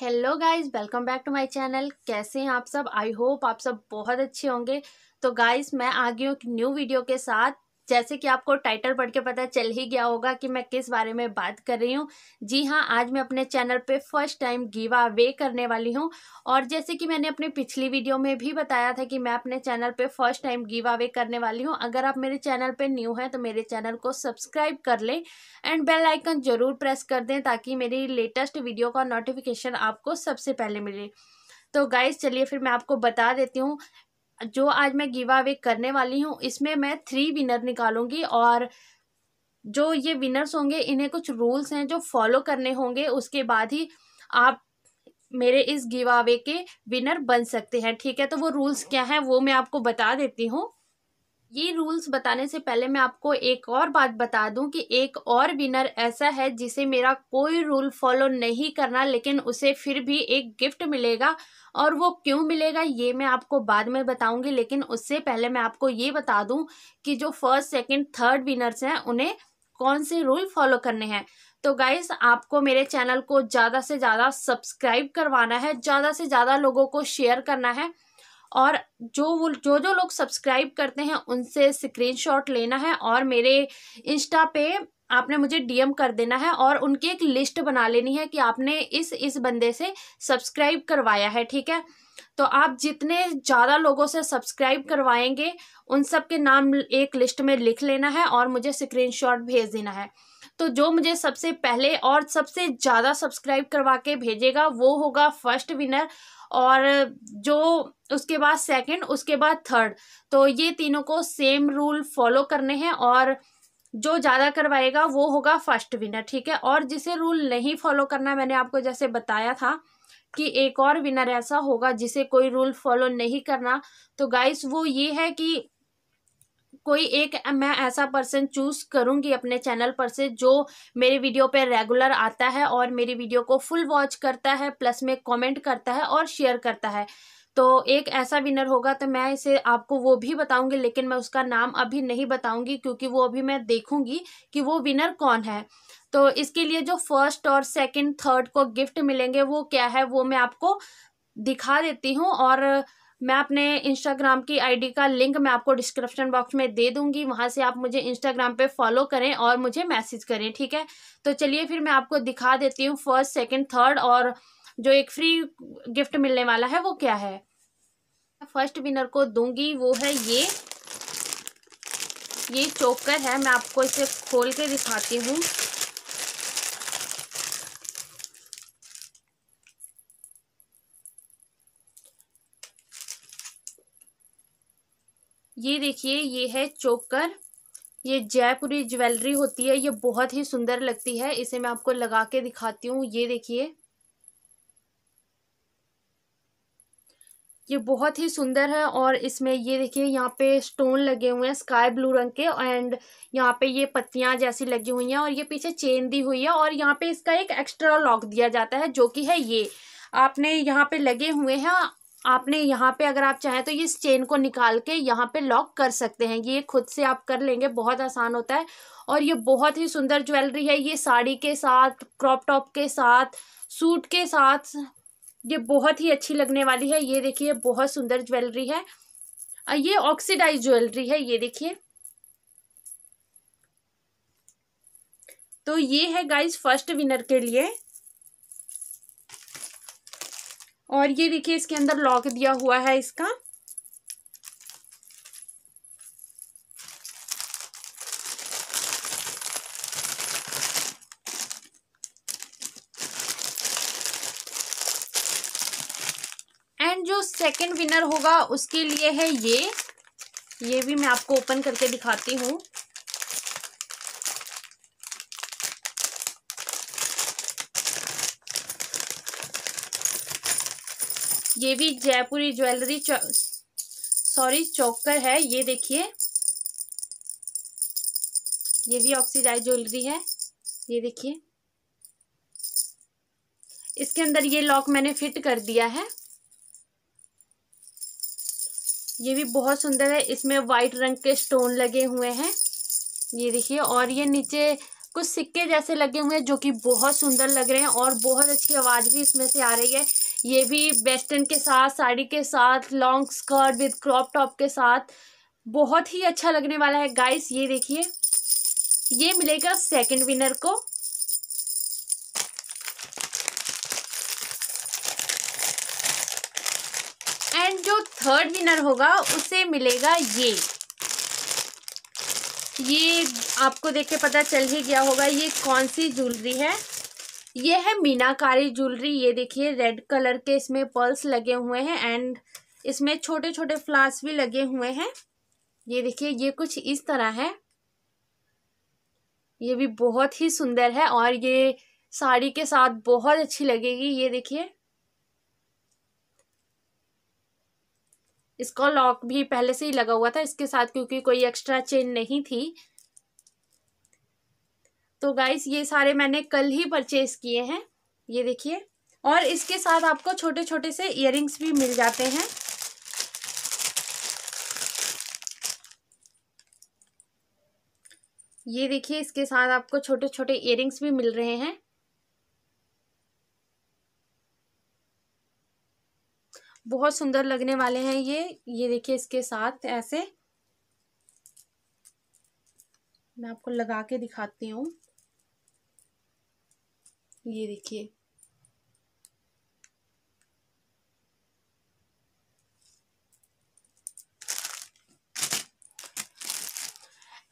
hello guys welcome back to my channel कैसे हैं आप सब आई होप आप सब बहुत अच्छे होंगे तो गाइस मैं आ गई हूँ एक न्यू वीडियो के साथ जैसे कि आपको टाइटल पढ़ के पता चल ही गया होगा कि मैं किस बारे में बात कर रही हूँ जी हाँ आज मैं अपने चैनल पे फर्स्ट टाइम गिवा अवे करने वाली हूँ और जैसे कि मैंने अपनी पिछली वीडियो में भी बताया था कि मैं अपने चैनल पे फर्स्ट टाइम गिवा अवे करने वाली हूँ अगर आप मेरे चैनल पर न्यू हैं तो मेरे चैनल को सब्सक्राइब कर लें एंड बेल आइकन ज़रूर प्रेस कर दें ताकि मेरी लेटेस्ट वीडियो का नोटिफिकेशन आपको सबसे पहले मिले तो गाइज चलिए फिर मैं आपको बता देती हूँ जो आज मैं गिव अवे करने वाली हूँ इसमें मैं थ्री विनर निकालूंगी और जो ये विनर्स होंगे इन्हें कुछ रूल्स हैं जो फॉलो करने होंगे उसके बाद ही आप मेरे इस गिव अवे के विनर बन सकते हैं ठीक है तो वो रूल्स क्या हैं वो मैं आपको बता देती हूँ ये रूल्स बताने से पहले मैं आपको एक और बात बता दूं कि एक और विनर ऐसा है जिसे मेरा कोई रूल फॉलो नहीं करना लेकिन उसे फिर भी एक गिफ्ट मिलेगा और वो क्यों मिलेगा ये मैं आपको बाद में बताऊंगी लेकिन उससे पहले मैं आपको ये बता दूं कि जो फर्स्ट सेकंड थर्ड विनर्स हैं उन्हें कौन से रूल फॉलो करने हैं तो गाइस आपको मेरे चैनल को ज़्यादा से ज़्यादा सब्सक्राइब करवाना है ज़्यादा से ज़्यादा लोगों को शेयर करना है और जो वो जो जो लोग सब्सक्राइब करते हैं उनसे स्क्रीनशॉट लेना है और मेरे इंस्टा पे आपने मुझे डीएम कर देना है और उनकी एक लिस्ट बना लेनी है कि आपने इस इस बंदे से सब्सक्राइब करवाया है ठीक है तो आप जितने ज़्यादा लोगों से सब्सक्राइब करवाएंगे उन सब के नाम एक लिस्ट में लिख लेना है और मुझे स्क्रीनशॉट भेज देना है तो जो मुझे सबसे पहले और सबसे ज़्यादा सब्सक्राइब करवा के भेजेगा वो होगा फर्स्ट विनर और जो उसके बाद सेकंड उसके बाद थर्ड तो ये तीनों को सेम रूल फॉलो करने हैं और जो ज़्यादा करवाएगा वो होगा फर्स्ट विनर ठीक है और जिसे रूल नहीं फॉलो करना मैंने आपको जैसे बताया था कि एक और विनर ऐसा होगा जिसे कोई रूल फॉलो नहीं करना तो गाइस वो ये है कि कोई एक मैं ऐसा पर्सन चूज करूँगी अपने चैनल पर से जो मेरी वीडियो पे रेगुलर आता है और मेरी वीडियो को फुल वॉच करता है प्लस में कमेंट करता है और शेयर करता है तो एक ऐसा विनर होगा तो मैं इसे आपको वो भी बताऊंगी लेकिन मैं उसका नाम अभी नहीं बताऊंगी क्योंकि वो अभी मैं देखूंगी कि वो विनर कौन है तो इसके लिए जो फर्स्ट और सेकंड थर्ड को गिफ्ट मिलेंगे वो क्या है वो मैं आपको दिखा देती हूँ और मैं अपने इंस्टाग्राम की आईडी का लिंक मैं आपको डिस्क्रिप्शन बॉक्स में दे दूंगी वहाँ से आप मुझे इंस्टाग्राम पे फॉलो करें और मुझे मैसेज करें ठीक है तो चलिए फिर मैं आपको दिखा देती हूँ फर्स्ट सेकेंड थर्ड और जो एक फ्री गिफ्ट मिलने वाला है वो क्या है फर्स्ट विनर को दूंगी वो है ये ये चोकर है मैं आपको इसे खोल के दिखाती हूँ ये देखिए ये है चोकर ये जयपुरी ज्वेलरी होती है ये बहुत ही सुंदर लगती है इसे मैं आपको लगा के दिखाती हूँ ये देखिए ये बहुत ही सुंदर है और इसमें ये देखिए यहाँ पे स्टोन लगे हुए हैं स्काई ब्लू रंग के एंड यहाँ पे ये पत्तियाँ जैसी लगी हुई हैं और ये पीछे चेन दी हुई है और यहाँ पे इसका एक एक्स्ट्रा लॉक दिया जाता है जो कि है ये आपने यहाँ पे लगे हुए हैं आपने यहाँ पे अगर आप चाहें तो ये इस चेन को निकाल के यहाँ पे लॉक कर सकते हैं ये खुद से आप कर लेंगे बहुत आसान होता है और ये बहुत ही सुंदर ज्वेलरी है ये साड़ी के साथ क्रॉप टॉप के साथ सूट के साथ ये बहुत ही अच्छी लगने वाली है ये देखिए बहुत सुंदर ज्वेलरी है ये ऑक्सीडाइज ज्वेलरी है ये देखिए तो ये है गाइज फर्स्ट विनर के लिए और ये देखिए इसके अंदर लॉक दिया हुआ है इसका एंड जो सेकंड विनर होगा उसके लिए है ये ये भी मैं आपको ओपन करके दिखाती हूँ ये भी जयपुरी ज्वेलरी सॉरी चौकर है ये देखिए ये भी ऑक्सीडाइज ज्वेलरी है ये देखिए इसके अंदर ये लॉक मैंने फिट कर दिया है ये भी बहुत सुंदर है इसमें वाइट रंग के स्टोन लगे हुए हैं ये देखिए और ये नीचे कुछ सिक्के जैसे लगे हुए हैं जो कि बहुत सुंदर लग रहे हैं और बहुत अच्छी आवाज़ भी इसमें से आ रही है ये भी वेस्टर्न के साथ साड़ी के साथ long skirt with crop top के साथ बहुत ही अच्छा लगने वाला है गाइस ये देखिए ये मिलेगा सेकंड विनर को एंड जो थर्ड विनर होगा उसे मिलेगा ये ये आपको देख के पता चल ही गया होगा ये कौन सी ज्वेलरी है ये है मीनाकारी ज्वेलरी ये देखिए रेड कलर के इसमें पर्ल्स लगे हुए हैं एंड इसमें छोटे छोटे फ्लास भी लगे हुए हैं ये देखिए ये कुछ इस तरह है ये भी बहुत ही सुंदर है और ये साड़ी के साथ बहुत अच्छी लगेगी ये देखिए इसका लॉक भी पहले से ही लगा हुआ था इसके साथ क्योंकि कोई एक्स्ट्रा चेन नहीं थी तो गाइस ये सारे मैंने कल ही परचेज़ किए हैं ये देखिए और इसके साथ आपको छोटे छोटे से इयर भी मिल जाते हैं ये देखिए इसके साथ आपको छोटे छोटे इयर भी मिल रहे हैं बहुत सुंदर लगने वाले हैं ये ये देखिए इसके साथ ऐसे मैं आपको लगा के दिखाती हूँ ये देखिए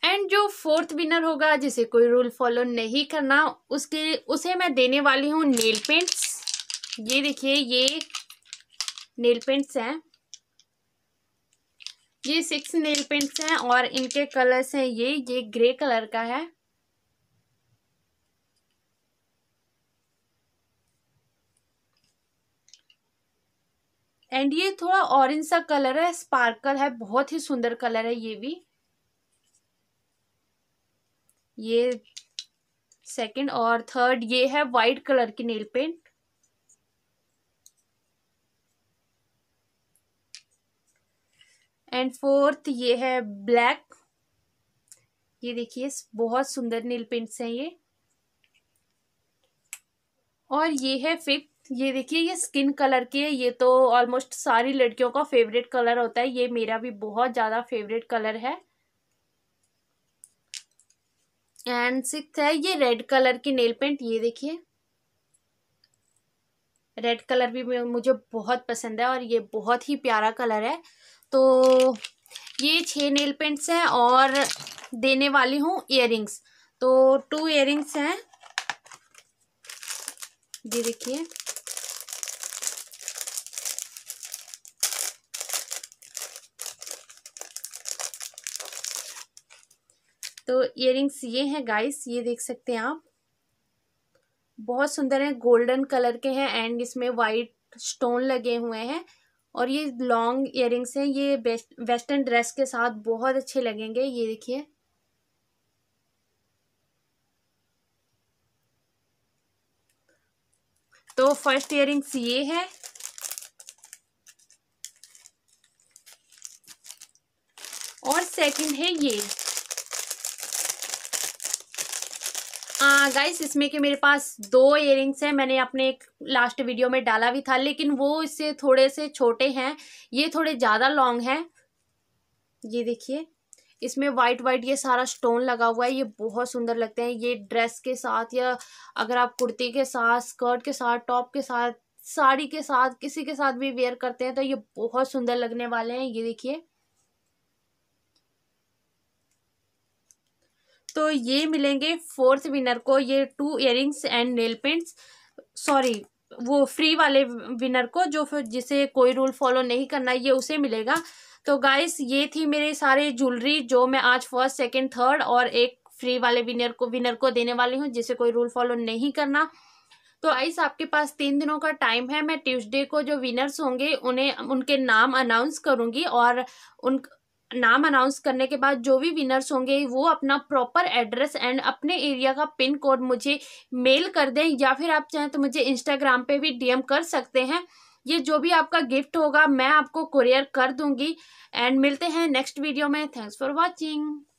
एंड जो फोर्थ विनर होगा जिसे कोई रूल फॉलो नहीं करना उसके उसे मैं देने वाली हूँ नेल पेंट्स ये देखिए ये नेल पेंट्स हैं ये सिक्स नेल पेंट्स हैं और इनके कलर्स हैं ये ये ग्रे कलर का है एंड ये थोड़ा ऑरेंज सा कलर है स्पार्कल है बहुत ही सुंदर कलर है ये भी ये सेकंड और थर्ड ये है वाइट कलर की नेल पेंट एंड फोर्थ ये है ब्लैक ये देखिए बहुत सुंदर नेल पेंट्स हैं ये और ये है फिफ्थ ये देखिए ये स्किन कलर के ये तो ऑलमोस्ट सारी लड़कियों का फेवरेट कलर होता है ये मेरा भी बहुत ज़्यादा फेवरेट कलर है एंड सिक्स है ये रेड कलर की नेल पेंट ये देखिए रेड कलर भी मुझे बहुत पसंद है और ये बहुत ही प्यारा कलर है तो ये छह नेल पेंट्स हैं और देने वाली हूँ इयर तो टू इयरिंग्स हैं ये देखिए तो इयर ये हैं गाइस ये देख सकते हैं आप बहुत सुंदर हैं गोल्डन कलर के हैं एंड इसमें वाइट स्टोन लगे हुए हैं और ये लॉन्ग इयर हैं ये वेस्टर्न ड्रेस के साथ बहुत अच्छे लगेंगे ये देखिए तो फर्स्ट इयर ये है और सेकंड है ये गाइस इसमें के मेरे पास दो इयर हैं मैंने अपने एक लास्ट वीडियो में डाला भी था लेकिन वो इससे थोड़े से छोटे हैं ये थोड़े ज़्यादा लॉन्ग हैं ये देखिए इसमें वाइट वाइट ये सारा स्टोन लगा हुआ है ये बहुत सुंदर लगते हैं ये ड्रेस के साथ या अगर आप कुर्ती के साथ स्कर्ट के साथ टॉप के साथ साड़ी के साथ किसी के साथ भी वेयर करते हैं तो ये बहुत सुंदर लगने वाले हैं ये देखिए तो ये मिलेंगे फोर्थ विनर को ये two earrings and nail paints sorry वो फ्री वाले विनर को जो जिसे कोई रूल फॉलो नहीं करना ये उसे मिलेगा तो गाइस ये थी मेरे सारे ज्वेलरी जो मैं आज फर्स्ट सेकंड थर्ड और एक फ्री वाले विनर को विनर को देने वाली हूँ जिसे कोई रूल फॉलो नहीं करना तो आइस आपके पास तीन दिनों का टाइम है मैं ट्यूसडे को जो विनर्स होंगे उन्हें उनके नाम अनाउंस करूँगी और उन नाम अनाउंस करने के बाद जो भी विनर्स होंगे वो अपना प्रॉपर एड्रेस एंड अपने एरिया का पिन कोड मुझे मेल कर दें या फिर आप चाहें तो मुझे इंस्टाग्राम पे भी डीएम कर सकते हैं ये जो भी आपका गिफ्ट होगा मैं आपको कुरियर कर दूंगी एंड मिलते हैं नेक्स्ट वीडियो में थैंक्स फॉर वॉचिंग